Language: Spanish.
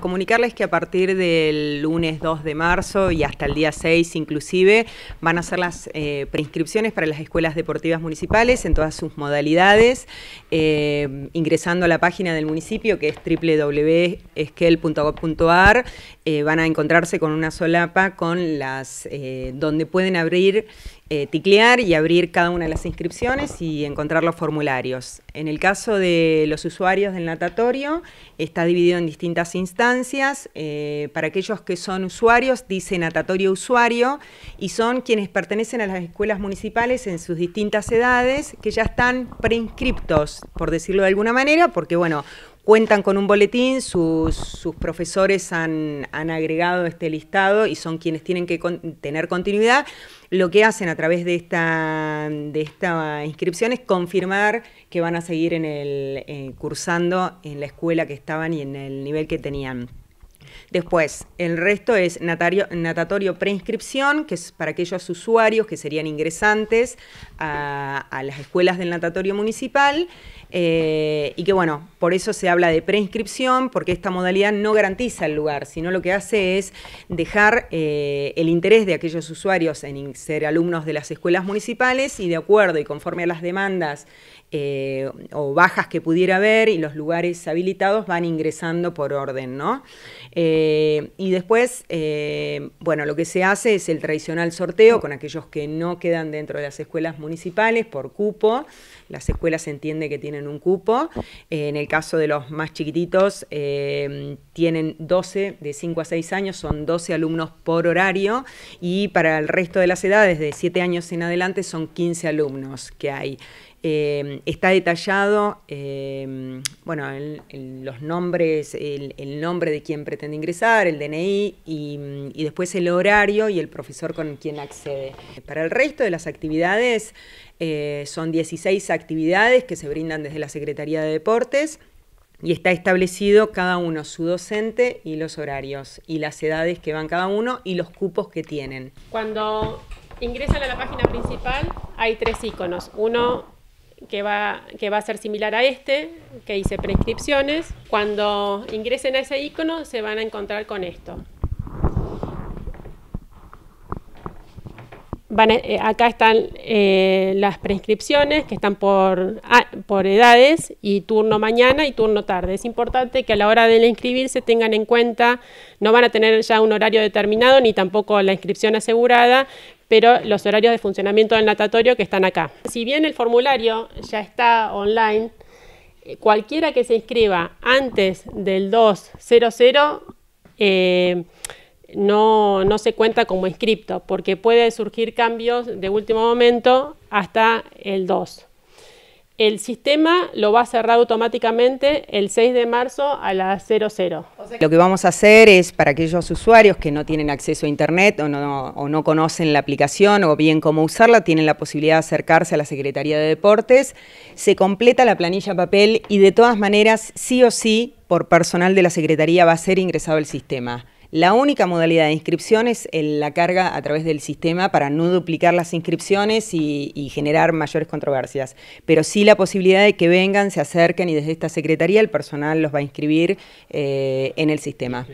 Comunicarles que a partir del lunes 2 de marzo y hasta el día 6 inclusive van a ser las eh, preinscripciones para las escuelas deportivas municipales en todas sus modalidades, eh, ingresando a la página del municipio que es www.esquel.gov.ar eh, van a encontrarse con una solapa con las donde pueden abrir eh, ticlear y abrir cada una de las inscripciones y encontrar los formularios. En el caso de los usuarios del natatorio, está dividido en distintas instancias. Eh, para aquellos que son usuarios, dice natatorio usuario, y son quienes pertenecen a las escuelas municipales en sus distintas edades, que ya están preinscriptos, por decirlo de alguna manera, porque bueno, cuentan con un boletín, sus, profesores han, agregado este listado y son quienes tienen que tener continuidad. Lo que hacen a través de esta, inscripción es confirmar que van a seguir eh, cursando en la escuela que estaban y en el nivel que tenían. Después, el resto es natatorio preinscripción, que es para aquellos usuarios que serían ingresantes a, las escuelas del natatorio municipal. Eh, y que bueno, por eso se habla de preinscripción, porque esta modalidad no garantiza el lugar, sino lo que hace es dejar eh, el interés de aquellos usuarios en ser alumnos de las escuelas municipales y de acuerdo y conforme a las demandas eh, o bajas que pudiera haber y los lugares habilitados van ingresando por orden, ¿no? Eh, y después, eh, bueno, lo que se hace es el tradicional sorteo con aquellos que no quedan dentro de las escuelas municipales por cupo. Las escuelas se entiende que tienen un cupo. en el caso de los más chiquititos, tienen 12, de 5 a 6 años, son 12 alumnos por horario y para el resto de las edades, de 7 años en adelante, son 15 alumnos que hay está detallado, eh, bueno, el, los nombres, el, nombre de quien pretende ingresar, el DNI mm, y, después el horario y el profesor con quien accede. Para el resto de las actividades, eh, son 16 actividades que se brindan desde la Secretaría de Deportes y está establecido cada uno su docente y los horarios y las edades que van cada uno y los cupos que tienen. Cuando ingresan a la página principal hay tres iconos. Uno que va, que va a ser similar a este, que dice prescripciones. Cuando ingresen a ese icono se van a encontrar con esto. Eh, acá están eh, las prescripciones que están por, ah, por edades y turno mañana y turno tarde. Es importante que a la hora de inscribirse tengan en cuenta, no van a tener ya un horario determinado ni tampoco la inscripción asegurada, pero los horarios de funcionamiento del natatorio que están acá. Si bien el formulario ya está online, eh, cualquiera que se inscriba antes del 2.00 eh, no, no, se cuenta como inscripto, porque puede surgir cambios de último momento hasta el 2 el sistema lo va a cerrar automáticamente el 6 de marzo a las 00. Lo que vamos a hacer es para aquellos usuarios que no tienen acceso a internet o no, o no conocen la aplicación o bien cómo usarla, tienen la posibilidad de acercarse a la Secretaría de Deportes, se completa la planilla papel y de todas maneras sí o sí por personal de la Secretaría va a ser ingresado el sistema. La única modalidad de inscripción es eh, la carga a través del sistema para no duplicar las inscripciones y, generar mayores controversias, pero sí la posibilidad de que vengan, se acerquen y desde esta Secretaría el personal los va a inscribir eh, en el sistema.